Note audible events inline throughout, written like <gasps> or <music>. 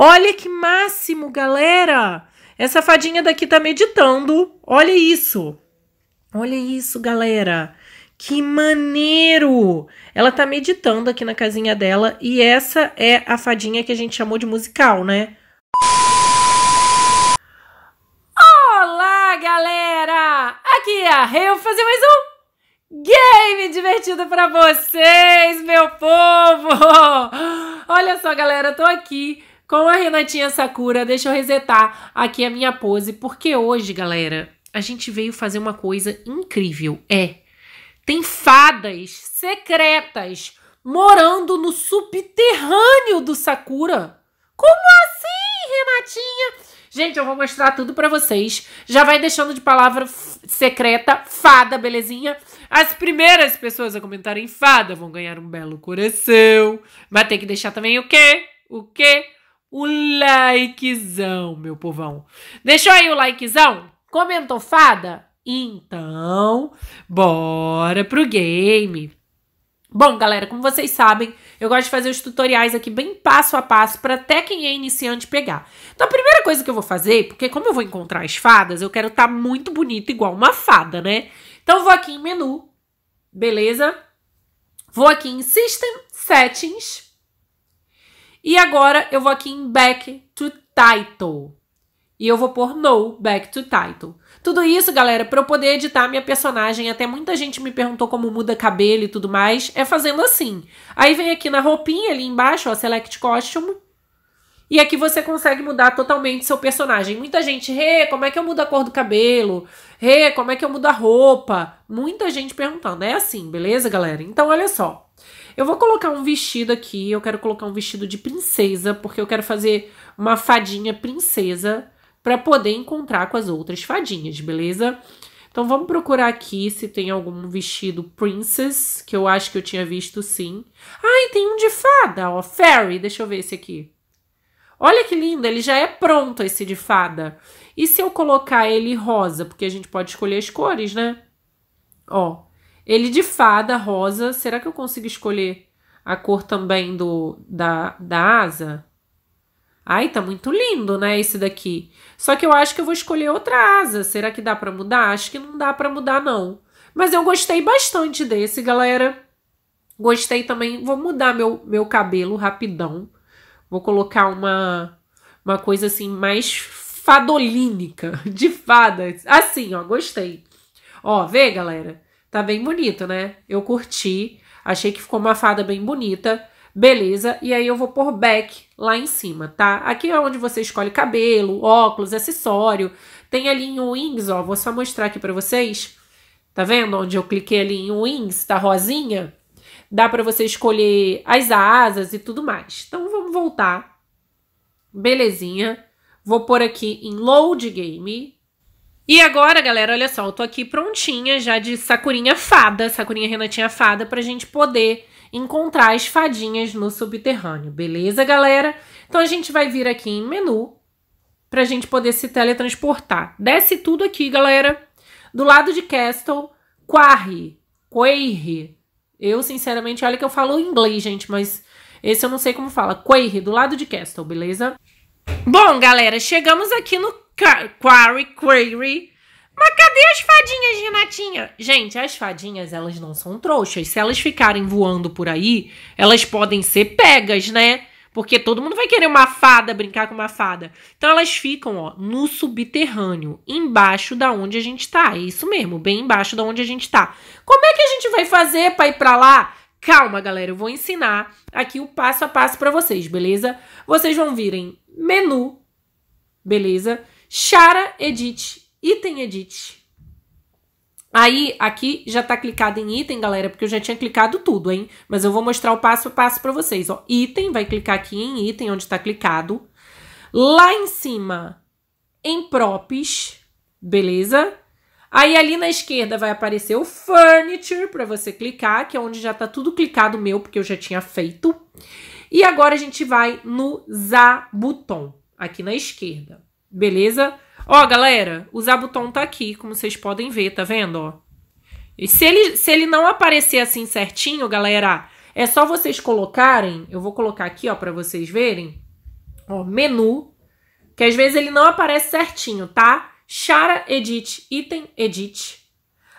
Olha que máximo, galera! Essa fadinha daqui tá meditando. Olha isso. Olha isso, galera. Que maneiro! Ela tá meditando aqui na casinha dela e essa é a fadinha que a gente chamou de musical, né? Olá, galera! Aqui é a Reu fazer mais um game divertido para vocês, meu povo! <laughs> Olha só, galera, tô aqui com a Renatinha Sakura, deixa eu resetar aqui a minha pose, porque hoje, galera, a gente veio fazer uma coisa incrível. É, tem fadas secretas morando no subterrâneo do Sakura. Como assim, Renatinha? Gente, eu vou mostrar tudo para vocês. Já vai deixando de palavra secreta, fada, belezinha? As primeiras pessoas a comentarem fada vão ganhar um belo coração. Vai ter que deixar também o quê? O quê? o likezão, meu povão. Deixou aí o likezão? Comentou fada? Então, bora pro game. Bom, galera, como vocês sabem, eu gosto de fazer os tutoriais aqui bem passo a passo para até quem é iniciante pegar. Então a primeira coisa que eu vou fazer, porque como eu vou encontrar as fadas, eu quero estar tá muito bonito igual uma fada, né? Então eu vou aqui em menu, beleza? Vou aqui em System Settings, e agora eu vou aqui em back to title. E eu vou pôr no back to title. Tudo isso, galera, para eu poder editar minha personagem, até muita gente me perguntou como muda cabelo e tudo mais, é fazendo assim. Aí vem aqui na roupinha ali embaixo, ó, select costume. E aqui você consegue mudar totalmente seu personagem. Muita gente, Rê, hey, como é que eu mudo a cor do cabelo? Rê, hey, como é que eu mudo a roupa? Muita gente perguntando. É assim, beleza, galera? Então, olha só. Eu vou colocar um vestido aqui, eu quero colocar um vestido de princesa, porque eu quero fazer uma fadinha princesa para poder encontrar com as outras fadinhas, beleza? Então vamos procurar aqui se tem algum vestido princess, que eu acho que eu tinha visto sim. Ai, ah, tem um de fada, ó, fairy, deixa eu ver esse aqui. Olha que lindo, ele já é pronto esse de fada. E se eu colocar ele rosa, porque a gente pode escolher as cores, né? Ó, ele de fada rosa. Será que eu consigo escolher a cor também do da, da asa? Ai, tá muito lindo, né, esse daqui. Só que eu acho que eu vou escolher outra asa. Será que dá para mudar? Acho que não dá para mudar, não. Mas eu gostei bastante desse, galera. Gostei também. Vou mudar meu, meu cabelo rapidão. Vou colocar uma, uma coisa assim mais fadolínica, <laughs> de fada. Assim, ó, gostei. Ó, vê, galera? Tá bem bonito, né? Eu curti, achei que ficou uma fada bem bonita. Beleza, e aí eu vou pôr back lá em cima, tá? Aqui é onde você escolhe cabelo, óculos, acessório. Tem ali em wings, ó, vou só mostrar aqui pra vocês. Tá vendo onde eu cliquei ali em wings, tá rosinha? Dá pra você escolher as asas e tudo mais. Então vamos voltar. Belezinha. Vou pôr aqui em load game, e agora, galera, olha só, eu tô aqui prontinha já de Sacurinha Fada, Sacurinha Renatinha Fada, pra gente poder encontrar as fadinhas no subterrâneo, beleza, galera? Então a gente vai vir aqui em menu pra gente poder se teletransportar. Desce tudo aqui, galera. Do lado de Castle, Quarry, Queire. Eu, sinceramente, olha que eu falo inglês, gente, mas esse eu não sei como fala. Queire, do lado de Castle, beleza? Bom, galera, chegamos aqui no Quarry, Quarry. Mas cadê as fadinhas, Renatinha? Gente, as fadinhas, elas não são trouxas. Se elas ficarem voando por aí, elas podem ser pegas, né? Porque todo mundo vai querer uma fada, brincar com uma fada. Então elas ficam, ó, no subterrâneo, embaixo da onde a gente tá. É isso mesmo, bem embaixo da onde a gente tá. Como é que a gente vai fazer para ir para lá? Calma, galera, eu vou ensinar aqui o passo a passo para vocês, beleza? Vocês vão virem menu, beleza? Chara Edit, item Edit. Aí, aqui já tá clicado em item, galera, porque eu já tinha clicado tudo, hein? Mas eu vou mostrar o passo a passo para vocês, ó. Item, vai clicar aqui em item, onde tá clicado. Lá em cima, em props, beleza? Aí ali na esquerda vai aparecer o furniture para você clicar, que é onde já tá tudo clicado meu, porque eu já tinha feito. E agora a gente vai no Zabuton, aqui na esquerda. Beleza? Ó, galera, o Zabuton tá aqui, como vocês podem ver, tá vendo, ó? E se ele, se ele não aparecer assim certinho, galera, é só vocês colocarem, eu vou colocar aqui, ó, para vocês verem, ó, menu, que às vezes ele não aparece certinho, tá? Chara, edit, item, edit.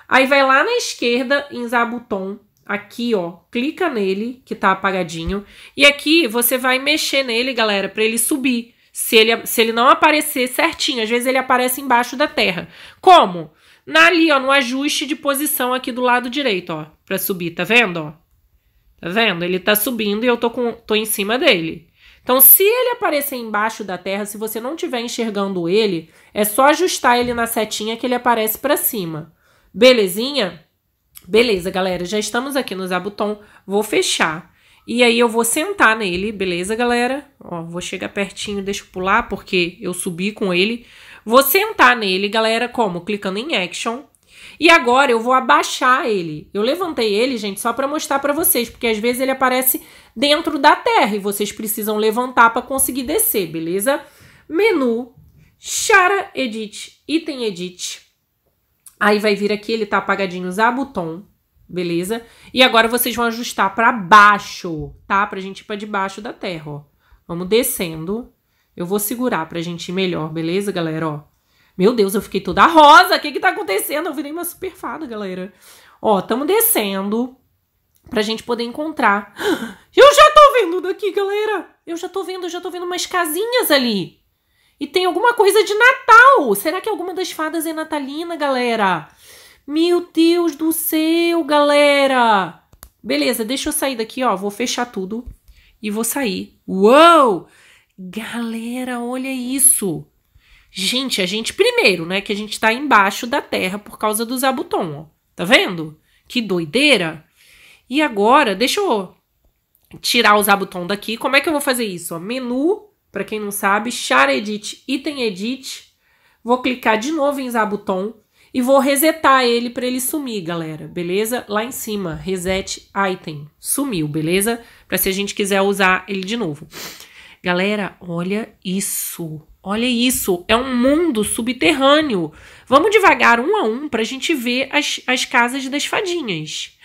Aí vai lá na esquerda, em Zabuton, aqui, ó, clica nele, que tá apagadinho, e aqui você vai mexer nele, galera, para ele subir se ele, se ele não aparecer certinho. Às vezes ele aparece embaixo da terra. Como? Na ali, ó, no ajuste de posição aqui do lado direito, ó, para subir, tá vendo, ó? Tá vendo? Ele tá subindo e eu tô com tô em cima dele. Então, se ele aparecer embaixo da terra, se você não estiver enxergando ele, é só ajustar ele na setinha que ele aparece para cima. Belezinha? Beleza, galera, já estamos aqui no Zabuton. Vou fechar. E aí eu vou sentar nele, beleza, galera? Ó, vou chegar pertinho, deixa eu pular, porque eu subi com ele. Vou sentar nele, galera, como? Clicando em Action. E agora eu vou abaixar ele. Eu levantei ele, gente, só para mostrar para vocês, porque às vezes ele aparece dentro da terra e vocês precisam levantar para conseguir descer, beleza? Menu, Chara Edit, Item Edit. Aí vai vir aqui, ele tá apagadinho, usar botão beleza? E agora vocês vão ajustar para baixo, tá? Pra gente ir pra debaixo da terra, ó. Vamos descendo. Eu vou segurar pra gente ir melhor, beleza, galera? Ó. Meu Deus, eu fiquei toda rosa. O que que tá acontecendo? Eu virei uma super fada, galera. Ó, tamo descendo pra gente poder encontrar. <gasps> Eu já tô vendo daqui, galera. Eu já tô vendo, eu já tô vendo umas casinhas ali. E tem alguma coisa de Natal. Será que alguma das fadas é natalina, galera? Meu Deus do céu, galera! Beleza, deixa eu sair daqui, ó. Vou fechar tudo e vou sair. Uou! Galera, olha isso! Gente, a gente primeiro, né, que a gente tá embaixo da terra por causa do Zabuton, ó. Tá vendo? Que doideira! E agora, deixa eu tirar o Zabuton daqui. Como é que eu vou fazer isso? Ó, menu, para quem não sabe, Char Edit, Item Edit. Vou clicar de novo em Zabuton. E vou resetar ele para ele sumir, galera, beleza? Lá em cima, reset item, sumiu, beleza? Para se a gente quiser usar ele de novo. Galera, olha isso. Olha isso, é um mundo subterrâneo. Vamos devagar, um a um, para a gente ver as, as casas das fadinhas.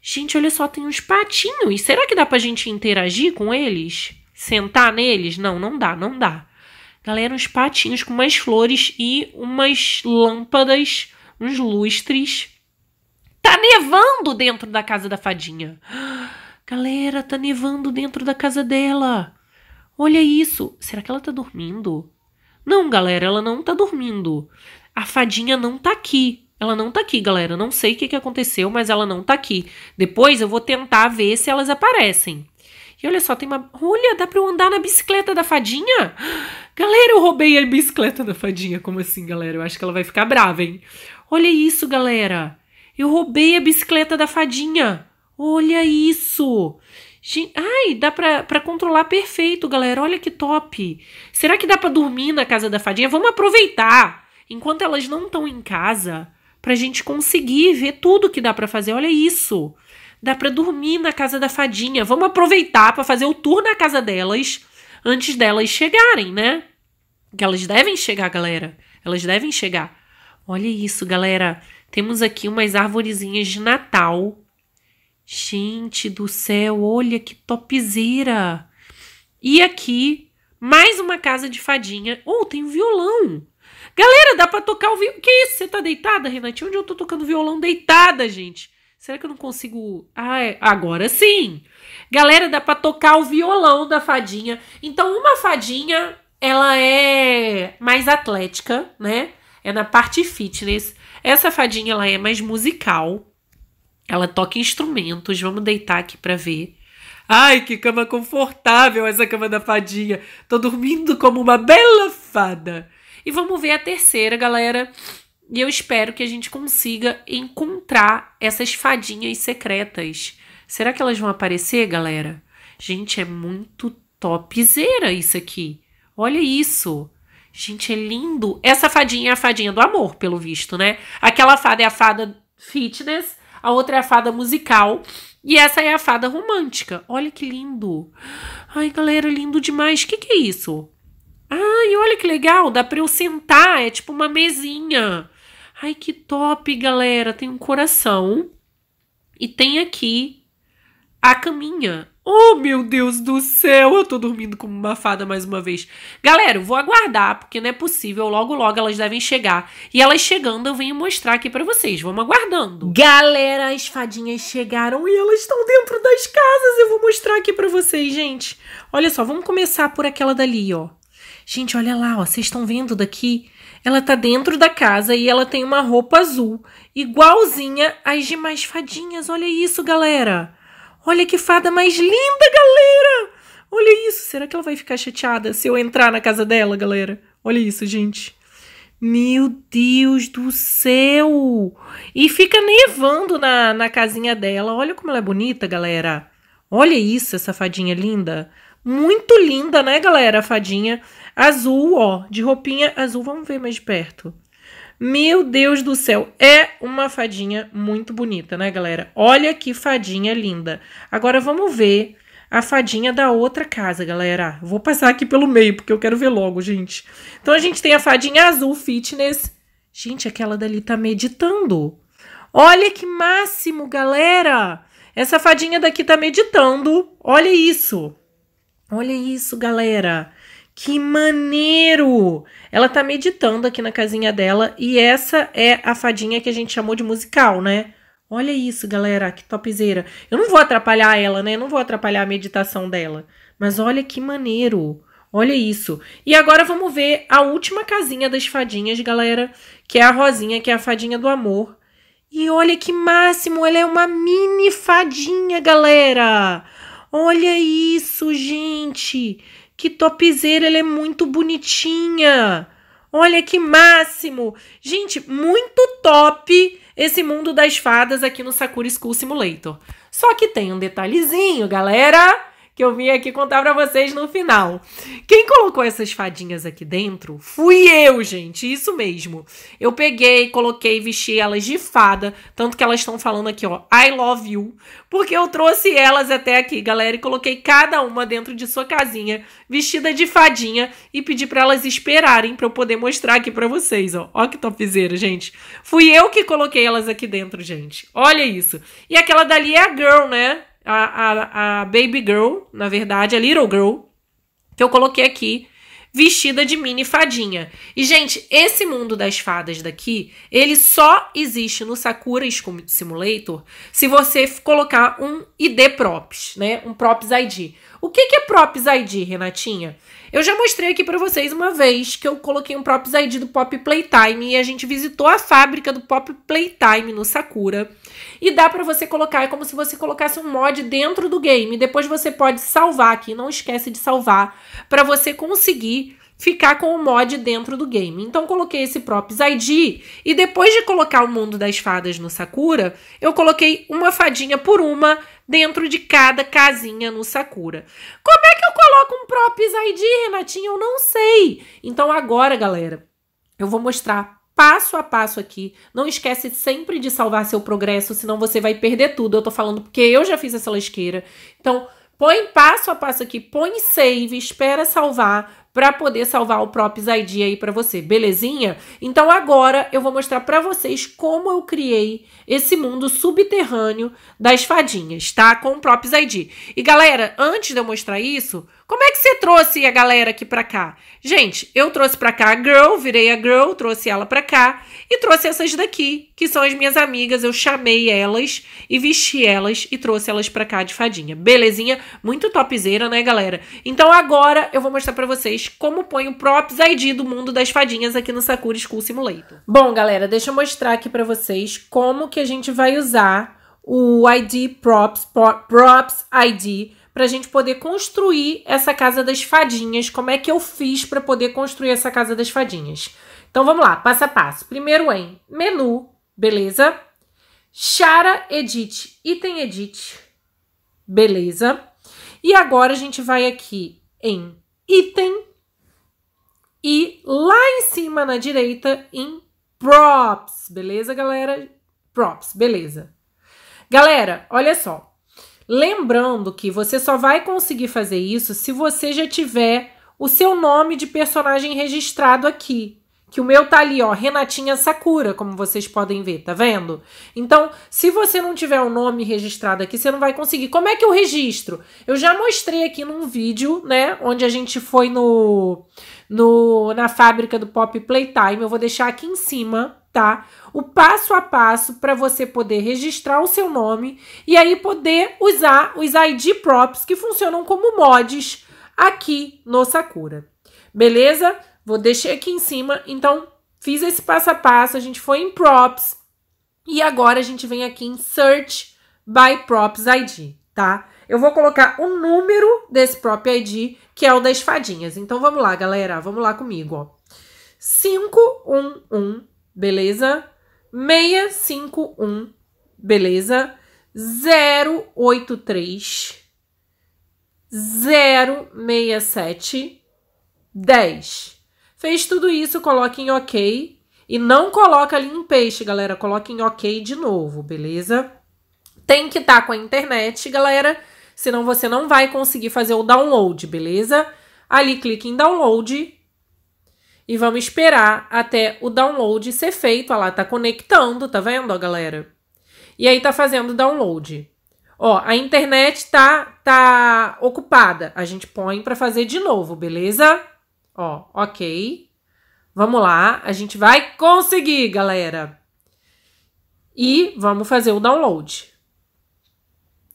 Gente, olha só, tem uns patinhos. Será que dá para a gente interagir com eles? Sentar neles? Não, não dá, não dá. Galera, uns patinhos com umas flores e umas lâmpadas, uns lustres. Tá nevando dentro da casa da fadinha. Galera, tá nevando dentro da casa dela. Olha isso. Será que ela tá dormindo? Não, galera, ela não tá dormindo. A fadinha não tá aqui. Ela não tá aqui, galera. Não sei o que, que aconteceu, mas ela não tá aqui. Depois eu vou tentar ver se elas aparecem. E olha só, tem uma. Olha, dá pra eu andar na bicicleta da fadinha? Galera, eu roubei a bicicleta da fadinha. Como assim, galera? Eu acho que ela vai ficar brava, hein? Olha isso, galera. Eu roubei a bicicleta da fadinha. Olha isso. ai, dá pra, pra controlar perfeito, galera. Olha que top. Será que dá pra dormir na casa da fadinha? Vamos aproveitar. Enquanto elas não estão em casa, pra gente conseguir ver tudo que dá pra fazer. Olha isso. Dá pra dormir na casa da fadinha. Vamos aproveitar pra fazer o tour na casa delas antes delas chegarem, né? Que elas devem chegar, galera. Elas devem chegar. Olha isso, galera. Temos aqui umas arvorezinhas de Natal. Gente do céu, olha que topzeira. E aqui, mais uma casa de fadinha. Oh, tem um violão. Galera, dá pra tocar o violão. Que isso? Você tá deitada, Renatinha? Onde eu tô tocando violão deitada, gente? Será que eu não consigo... Ah, é. agora sim. Galera, dá pra tocar o violão da fadinha. Então, uma fadinha, ela é mais atlética, né? É na parte fitness. Essa fadinha, ela é mais musical. Ela toca instrumentos. Vamos deitar aqui pra ver. Ai, que cama confortável essa cama da fadinha. Tô dormindo como uma bela fada. E vamos ver a terceira, galera. E eu espero que a gente consiga encontrar essas fadinhas secretas Será que elas vão aparecer, galera? Gente, é muito topzera isso aqui. Olha isso. Gente, é lindo. Essa fadinha é a fadinha do amor, pelo visto, né? Aquela fada é a fada fitness, a outra é a fada musical e essa é a fada romântica. Olha que lindo. Ai, galera, lindo demais. O que, que é isso? Ai, olha que legal. Dá pra eu sentar. É tipo uma mesinha. Ai, que top, galera. Tem um coração. E tem aqui a caminha. Oh, meu Deus do céu, eu tô dormindo como uma fada mais uma vez. Galera, eu vou aguardar, porque não é possível. Logo, logo elas devem chegar. E elas chegando, eu venho mostrar aqui para vocês. Vamos aguardando. Galera, as fadinhas chegaram e elas estão dentro das casas. Eu vou mostrar aqui para vocês, gente. Olha só, vamos começar por aquela dali, ó. Gente, olha lá, ó. Vocês estão vendo daqui? Ela tá dentro da casa e ela tem uma roupa azul, igualzinha às demais fadinhas. Olha isso, galera. Olha que fada mais linda, galera! Olha isso! Será que ela vai ficar chateada se eu entrar na casa dela, galera? Olha isso, gente. Meu Deus do céu! E fica nevando na, na casinha dela. Olha como ela é bonita, galera. Olha isso, essa fadinha linda. Muito linda, né, galera? A fadinha azul, ó, de roupinha azul. Vamos ver mais de perto. Meu Deus do céu, é uma fadinha muito bonita, né, galera? Olha que fadinha linda. Agora vamos ver a fadinha da outra casa, galera. Vou passar aqui pelo meio, porque eu quero ver logo, gente. Então a gente tem a fadinha azul fitness. Gente, aquela dali tá meditando. Olha que máximo, galera! Essa fadinha daqui tá meditando. Olha isso. Olha isso, galera. Que maneiro! Ela tá meditando aqui na casinha dela e essa é a fadinha que a gente chamou de musical, né? Olha isso, galera, que topzeira. Eu não vou atrapalhar ela, né? Eu não vou atrapalhar a meditação dela. Mas olha que maneiro. Olha isso. E agora vamos ver a última casinha das fadinhas, galera, que é a Rosinha, que é a fadinha do amor. E olha que máximo, ela é uma mini fadinha, galera. Olha isso, gente. Que topzera, ela é muito bonitinha. Olha que máximo! Gente, muito top esse mundo das fadas aqui no Sakura School Simulator. Só que tem um detalhezinho, galera que eu vim aqui contar para vocês no final. Quem colocou essas fadinhas aqui dentro fui eu, gente, isso mesmo. Eu peguei, coloquei, vesti elas de fada, tanto que elas estão falando aqui, ó, I love you, porque eu trouxe elas até aqui, galera, e coloquei cada uma dentro de sua casinha, vestida de fadinha e pedi para elas esperarem para eu poder mostrar aqui para vocês, ó. Ó que topzera, gente. Fui eu que coloquei elas aqui dentro, gente. Olha isso. E aquela dali é a girl, né? a, a, a Baby Girl, na verdade, a Little Girl, que eu coloquei aqui, vestida de mini fadinha. E, gente, esse mundo das fadas daqui, ele só existe no Sakura Simulator se você colocar um ID props, né? Um props ID. O que, que é Props ID, Renatinha? Eu já mostrei aqui para vocês uma vez que eu coloquei um Props ID do Pop Playtime e a gente visitou a fábrica do Pop Playtime no Sakura. E dá para você colocar, é como se você colocasse um mod dentro do game. Depois você pode salvar aqui, não esquece de salvar, para você conseguir ficar com o mod dentro do game. Então coloquei esse props ID e depois de colocar o mundo das fadas no Sakura, eu coloquei uma fadinha por uma dentro de cada casinha no Sakura. Como é que eu coloco um props ID, Renatinha? Eu não sei. Então agora, galera, eu vou mostrar passo a passo aqui. Não esquece sempre de salvar seu progresso, senão você vai perder tudo. Eu tô falando porque eu já fiz essa lasqueira. Então, põe passo a passo aqui, põe save, espera salvar para poder salvar o Props ID aí para você, belezinha? Então agora eu vou mostrar para vocês como eu criei esse mundo subterrâneo das fadinhas, tá? Com o Props ID. E galera, antes de eu mostrar isso, como é que você trouxe a galera aqui para cá? Gente, eu trouxe para cá a girl, virei a girl, trouxe ela para cá e trouxe essas daqui, que são as minhas amigas, eu chamei elas e vesti elas e trouxe elas para cá de fadinha. Belezinha? Muito topzeira, né, galera? Então agora eu vou mostrar para vocês vocês como põe o Props ID do mundo das fadinhas aqui no Sakura School Simulator. Bom, galera, deixa eu mostrar aqui para vocês como que a gente vai usar o ID Props, Props ID para a gente poder construir essa casa das fadinhas. Como é que eu fiz para poder construir essa casa das fadinhas? Então vamos lá, passo a passo. Primeiro em menu, beleza? Chara Edit, item edit, beleza? E agora a gente vai aqui em item e lá em cima na direita, em props, beleza, galera? Props, beleza. Galera, olha só. Lembrando que você só vai conseguir fazer isso se você já tiver o seu nome de personagem registrado aqui, que o meu tá ali, ó, Renatinha Sakura, como vocês podem ver, tá vendo? Então, se você não tiver o nome registrado aqui, você não vai conseguir. Como é que eu registro? Eu já mostrei aqui num vídeo, né, onde a gente foi no, no na fábrica do Pop Playtime, eu vou deixar aqui em cima, tá? O passo a passo para você poder registrar o seu nome e aí poder usar os ID props que funcionam como mods aqui no Sakura. Beleza? Vou deixar aqui em cima. Então, fiz esse passo a passo, a gente foi em props e agora a gente vem aqui em search by props ID, tá? Eu vou colocar o número desse prop ID, que é o das fadinhas. Então vamos lá, galera, vamos lá comigo, ó. 511, beleza? 651, beleza? 083 067 10 Fez tudo isso, coloca em OK. E não coloca ali em peixe, galera. Coloca em OK de novo, beleza? Tem que estar tá com a internet, galera. Senão você não vai conseguir fazer o download, beleza? Ali clica em download. E vamos esperar até o download ser feito. Olha lá, tá conectando, tá vendo, ó, galera? E aí tá fazendo download. Ó, a internet tá, tá ocupada. A gente põe para fazer de novo, beleza? Ó, ok. Vamos lá, a gente vai conseguir, galera. E vamos fazer o download.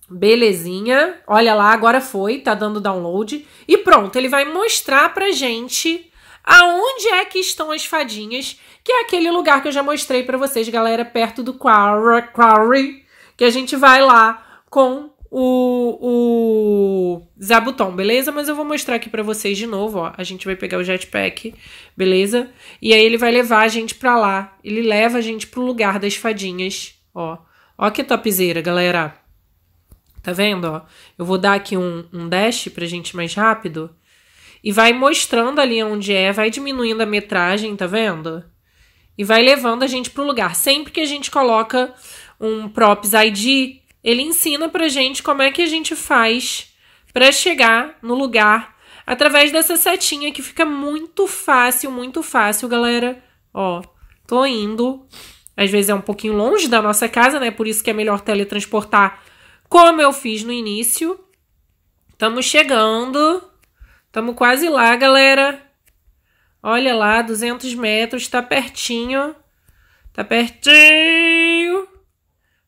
Belezinha. Olha lá, agora foi, tá dando download. E pronto, ele vai mostrar pra gente aonde é que estão as fadinhas, que é aquele lugar que eu já mostrei para vocês, galera, perto do Quarry, que a gente vai lá com o, o Zabuton, beleza? Mas eu vou mostrar aqui para vocês de novo, ó. A gente vai pegar o jetpack, beleza? E aí ele vai levar a gente pra lá. Ele leva a gente pro lugar das fadinhas, ó. Ó que topzeira, galera. Tá vendo, ó? Eu vou dar aqui um, um dash pra gente mais rápido. E vai mostrando ali onde é, vai diminuindo a metragem, tá vendo? E vai levando a gente pro lugar. Sempre que a gente coloca um props ID, ele ensina para gente como é que a gente faz para chegar no lugar através dessa setinha que fica muito fácil, muito fácil, galera. Ó, tô indo. Às vezes é um pouquinho longe da nossa casa, né? Por isso que é melhor teletransportar, como eu fiz no início. Estamos chegando. Estamos quase lá, galera. Olha lá, 200 metros, tá pertinho. Tá pertinho.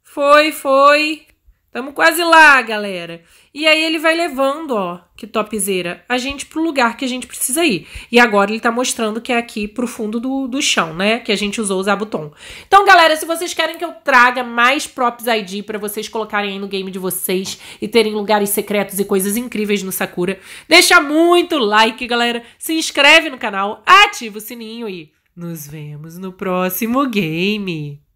Foi, foi. Tamo quase lá, galera. E aí ele vai levando, ó, que topzeira, a gente pro lugar que a gente precisa ir. E agora ele tá mostrando que é aqui pro fundo do, do chão, né? Que a gente usou o Zabuton. Então, galera, se vocês querem que eu traga mais Props ID para vocês colocarem aí no game de vocês e terem lugares secretos e coisas incríveis no Sakura, deixa muito like, galera. Se inscreve no canal, ativa o sininho e nos vemos no próximo game.